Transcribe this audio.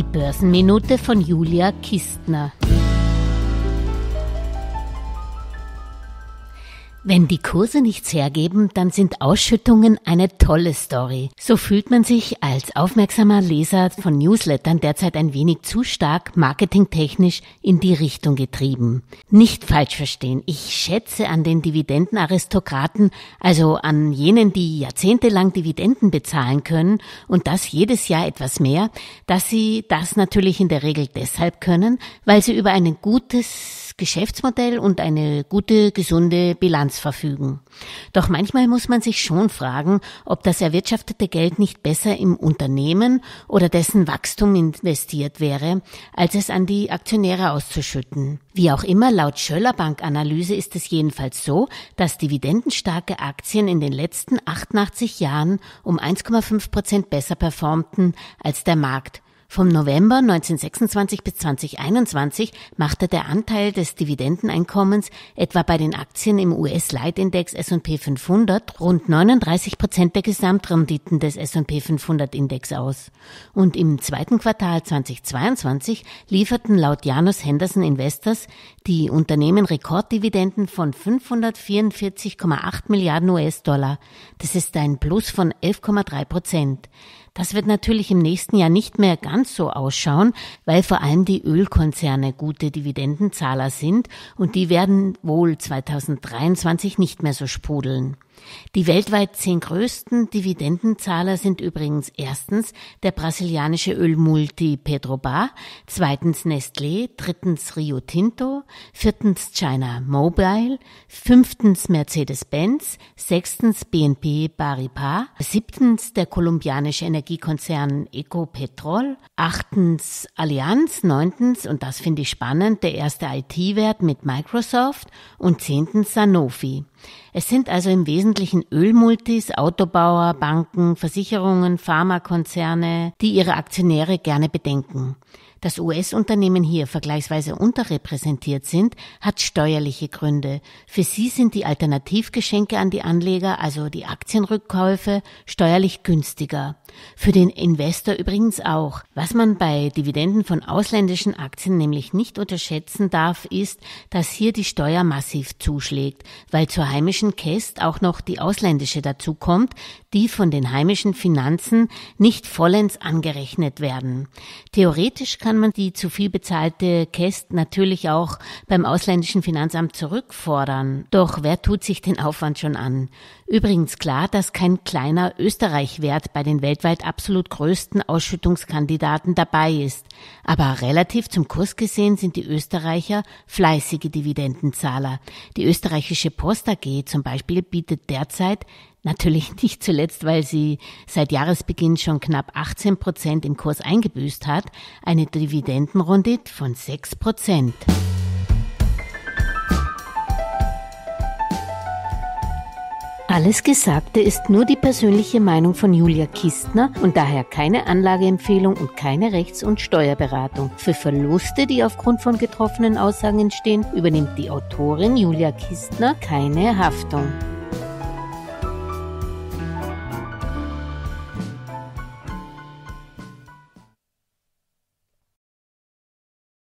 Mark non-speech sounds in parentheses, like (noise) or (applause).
Die Börsenminute von Julia Kistner. Wenn die Kurse nichts hergeben, dann sind Ausschüttungen eine tolle Story. So fühlt man sich als aufmerksamer Leser von Newslettern derzeit ein wenig zu stark marketingtechnisch in die Richtung getrieben. Nicht falsch verstehen, ich schätze an den Dividendenaristokraten, also an jenen, die jahrzehntelang Dividenden bezahlen können und das jedes Jahr etwas mehr, dass sie das natürlich in der Regel deshalb können, weil sie über ein gutes Geschäftsmodell und eine gute, gesunde Bilanz verfügen. Doch manchmal muss man sich schon fragen, ob das erwirtschaftete Geld nicht besser im Unternehmen oder dessen Wachstum investiert wäre, als es an die Aktionäre auszuschütten. Wie auch immer, laut Schöller Bank Analyse ist es jedenfalls so, dass dividendenstarke Aktien in den letzten 88 Jahren um 1,5 Prozent besser performten als der Markt. Vom November 1926 bis 2021 machte der Anteil des Dividendeneinkommens etwa bei den Aktien im US-Leitindex S&P 500 rund 39 Prozent der Gesamtrenditen des S&P 500 Index aus. Und im zweiten Quartal 2022 lieferten laut Janus Henderson Investors die Unternehmen Rekorddividenden von 544,8 Milliarden US-Dollar. Das ist ein Plus von 11,3 Prozent. Das wird natürlich im nächsten Jahr nicht mehr ganz so ausschauen, weil vor allem die Ölkonzerne gute Dividendenzahler sind und die werden wohl 2023 nicht mehr so sprudeln. Die weltweit zehn größten Dividendenzahler sind übrigens erstens der brasilianische Ölmulti Petrobar, zweitens Nestlé, drittens Rio Tinto, viertens China Mobile, fünftens Mercedes-Benz, sechstens BNP Paribas, siebtens der kolumbianische Energiekonzern Ecopetrol, achtens Allianz, neuntens, und das finde ich spannend, der erste IT-Wert mit Microsoft und zehntens Sanofi. Es sind also im Wesentlichen Ölmultis, Autobauer, Banken, Versicherungen, Pharmakonzerne, die ihre Aktionäre gerne bedenken. Dass US-Unternehmen hier vergleichsweise unterrepräsentiert sind, hat steuerliche Gründe. Für sie sind die Alternativgeschenke an die Anleger, also die Aktienrückkäufe, steuerlich günstiger. Für den Investor übrigens auch. Was man bei Dividenden von ausländischen Aktien nämlich nicht unterschätzen darf, ist, dass hier die Steuer massiv zuschlägt, weil zur heimischen Käst auch noch die ausländische dazukommt, die von den heimischen Finanzen nicht vollends angerechnet werden. Theoretisch kann man die zu viel bezahlte Käst natürlich auch beim ausländischen Finanzamt zurückfordern. Doch wer tut sich den Aufwand schon an? Übrigens klar, dass kein kleiner Österreichwert bei den Welt weltweit absolut größten Ausschüttungskandidaten dabei ist. Aber relativ zum Kurs gesehen sind die Österreicher fleißige Dividendenzahler. Die österreichische Post AG zum Beispiel bietet derzeit Natürlich (laughs) nicht zuletzt, weil sie seit Jahresbeginn schon knapp 18 Prozent im Kurs eingebüßt hat, eine Dividendenrundit von 6 Prozent. Alles Gesagte ist nur die persönliche Meinung von Julia Kistner und daher keine Anlageempfehlung und keine Rechts- und Steuerberatung. Für Verluste, die aufgrund von getroffenen Aussagen entstehen, übernimmt die Autorin Julia Kistner keine Haftung.